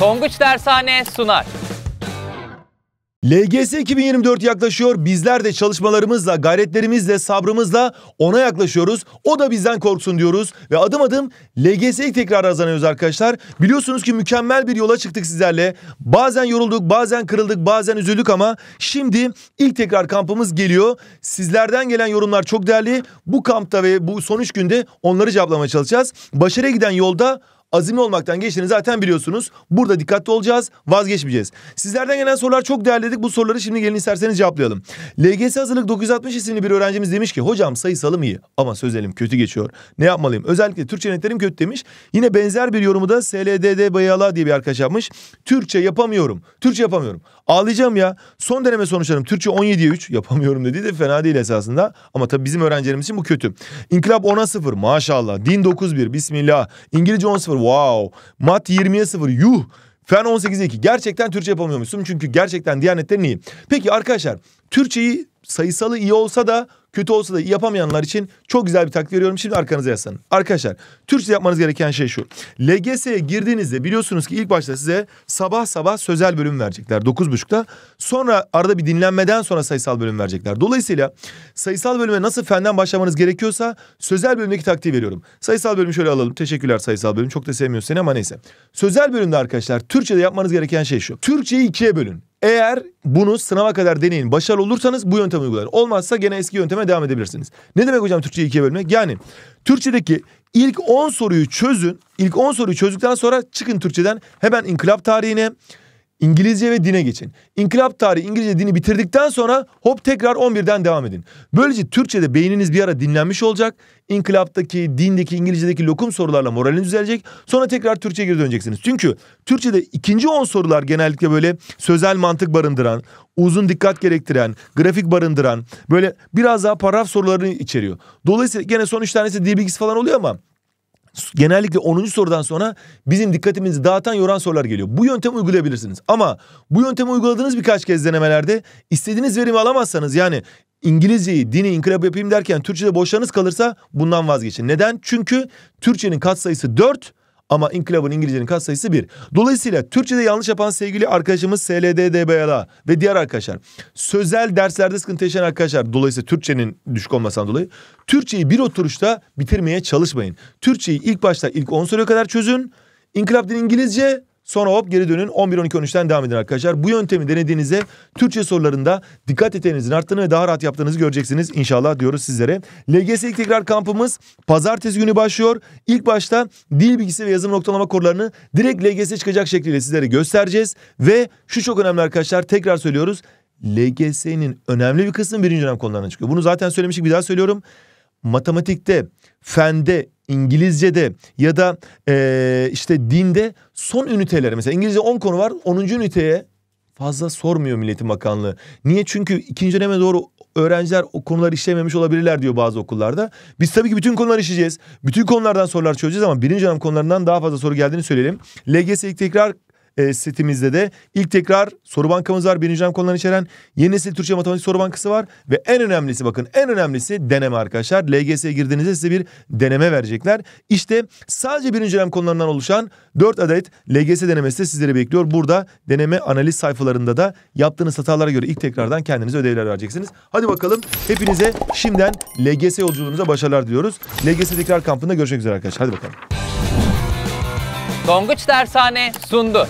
Tonguç Dershane sunar. LGS 2024 yaklaşıyor. Bizler de çalışmalarımızla, gayretlerimizle, sabrımızla ona yaklaşıyoruz. O da bizden korksun diyoruz ve adım adım LGS'yi tekrar kazanıyoruz arkadaşlar. Biliyorsunuz ki mükemmel bir yola çıktık sizlerle. Bazen yorulduk, bazen kırıldık, bazen üzüldük ama şimdi ilk tekrar kampımız geliyor. Sizlerden gelen yorumlar çok değerli. Bu kampta ve bu son 3 günde onları cevaplamaya çalışacağız. Başarıya giden yolda azimli olmaktan geçtiğini zaten biliyorsunuz. Burada dikkatli olacağız, vazgeçmeyeceğiz. Sizlerden gelen sorular çok değerledik. Bu soruları şimdi gelin isterseniz cevaplayalım. LGS hazırlık 960 isimli bir öğrencimiz demiş ki hocam sayısalım iyi ama sözelim kötü geçiyor. Ne yapmalıyım? Özellikle Türkçe netlerim kötü demiş. Yine benzer bir yorumu da SLDD Bayala diye bir arkadaş yapmış. Türkçe yapamıyorum. Türkçe yapamıyorum. Ağlayacağım ya. Son deneme sonuçlarım Türkçe 17'ye 3 yapamıyorum dedi de fena değil esasında. Ama tabii bizim öğrencilerimiz için bu kötü. İnkılap 10'a 0 maşallah. Din 9-1 bismillah. İngilizce 10-0 wow. Mat 20'ye 0 yuh. Fen 18'e 2. Gerçekten Türkçe yapamıyormuşsun çünkü gerçekten Diyanet'ten iyi. Peki arkadaşlar Türkçeyi sayısalı iyi olsa da kötü olsa da yapamayanlar için çok güzel bir taktik veriyorum. Şimdi arkanıza yaslanın. Arkadaşlar Türkçe yapmanız gereken şey şu. LGS'ye girdiğinizde biliyorsunuz ki ilk başta size sabah sabah sözel bölüm verecekler 9.30'da. Sonra arada bir dinlenmeden sonra sayısal bölüm verecekler. Dolayısıyla sayısal bölüme nasıl fenden başlamanız gerekiyorsa sözel bölümdeki taktiği veriyorum. Sayısal bölümü şöyle alalım. Teşekkürler sayısal bölüm. Çok da sevmiyoruz seni ama neyse. Sözel bölümde arkadaşlar Türkçe'de yapmanız gereken şey şu. Türkçeyi ikiye bölün. Eğer bunu sınava kadar deneyin. Başarılı olursanız bu yöntemi uygulayın. Olmazsa gene eski yönteme devam edebilirsiniz. Ne demek hocam Türkçe ikiye bölmek? Yani Türkçedeki ilk 10 soruyu çözün. İlk 10 soruyu çözdükten sonra çıkın Türkçeden hemen inkılap tarihine, İngilizce ve dine geçin. İnkılap tarihi İngilizce dini bitirdikten sonra hop tekrar 11'den devam edin. Böylece Türkçe'de beyniniz bir ara dinlenmiş olacak. İnkılaptaki, dindeki, İngilizce'deki lokum sorularla moraliniz düzelecek. Sonra tekrar Türkçe'ye geri döneceksiniz. Çünkü Türkçe'de ikinci 10 sorular genellikle böyle sözel mantık barındıran, uzun dikkat gerektiren, grafik barındıran, böyle biraz daha paragraf sorularını içeriyor. Dolayısıyla gene son 3 tanesi dil bilgisi falan oluyor ama genellikle 10. sorudan sonra bizim dikkatimizi dağıtan yoran sorular geliyor. Bu yöntemi uygulayabilirsiniz. Ama bu yöntemi uyguladığınız birkaç kez denemelerde istediğiniz verimi alamazsanız yani İngilizceyi, dini inkılap yapayım derken Türkçe'de boşlarınız kalırsa bundan vazgeçin. Neden? Çünkü Türkçenin katsayısı 4, ama inkılabın İngilizcenin katsayısı bir. Dolayısıyla Türkçe'de yanlış yapan sevgili arkadaşımız SLDDBLA ve diğer arkadaşlar. Sözel derslerde sıkıntı yaşayan arkadaşlar. Dolayısıyla Türkçenin düşük olmasından dolayı. Türkçeyi bir oturuşta bitirmeye çalışmayın. Türkçeyi ilk başta ilk 10 soruya kadar çözün. İnkılap İngilizce Sonra hop geri dönün 11-12-13'ten devam edin arkadaşlar. Bu yöntemi denediğinizde Türkçe sorularında dikkat etmenizin arttığını ve daha rahat yaptığınızı göreceksiniz inşallah diyoruz sizlere. LGS ilk tekrar kampımız pazartesi günü başlıyor. İlk başta dil bilgisi ve yazım noktalama konularını direkt LGS çıkacak şekilde sizlere göstereceğiz. Ve şu çok önemli arkadaşlar tekrar söylüyoruz. LGS'nin önemli bir kısmı birinci dönem konularına çıkıyor. Bunu zaten söylemiştik bir daha söylüyorum. Matematikte, fende, İngilizce'de ya da e, işte dinde son üniteler. mesela İngilizce 10 konu var 10. üniteye fazla sormuyor milletim Bakanlığı. Niye? Çünkü ikinci döneme doğru öğrenciler o konular işlememiş olabilirler diyor bazı okullarda. Biz tabii ki bütün konular işleyeceğiz. Bütün konulardan sorular çözeceğiz ama birinci dönem konularından daha fazla soru geldiğini söyleyelim. LGS'lik tekrar e, setimizde de ilk tekrar soru bankamız var. Birinci dönem konularını içeren yeni nesil Türkçe matematik soru bankası var. Ve en önemlisi bakın en önemlisi deneme arkadaşlar. LGS'ye girdiğinizde size bir deneme verecekler. İşte sadece birinci dönem konularından oluşan 4 adet LGS denemesi de sizleri bekliyor. Burada deneme analiz sayfalarında da yaptığınız hatalara göre ilk tekrardan kendinize ödevler vereceksiniz. Hadi bakalım hepinize şimdiden LGS yolculuğunuza başarılar diliyoruz. LGS tekrar kampında görüşmek üzere arkadaşlar. Hadi bakalım. Tonguç Dershane sundu.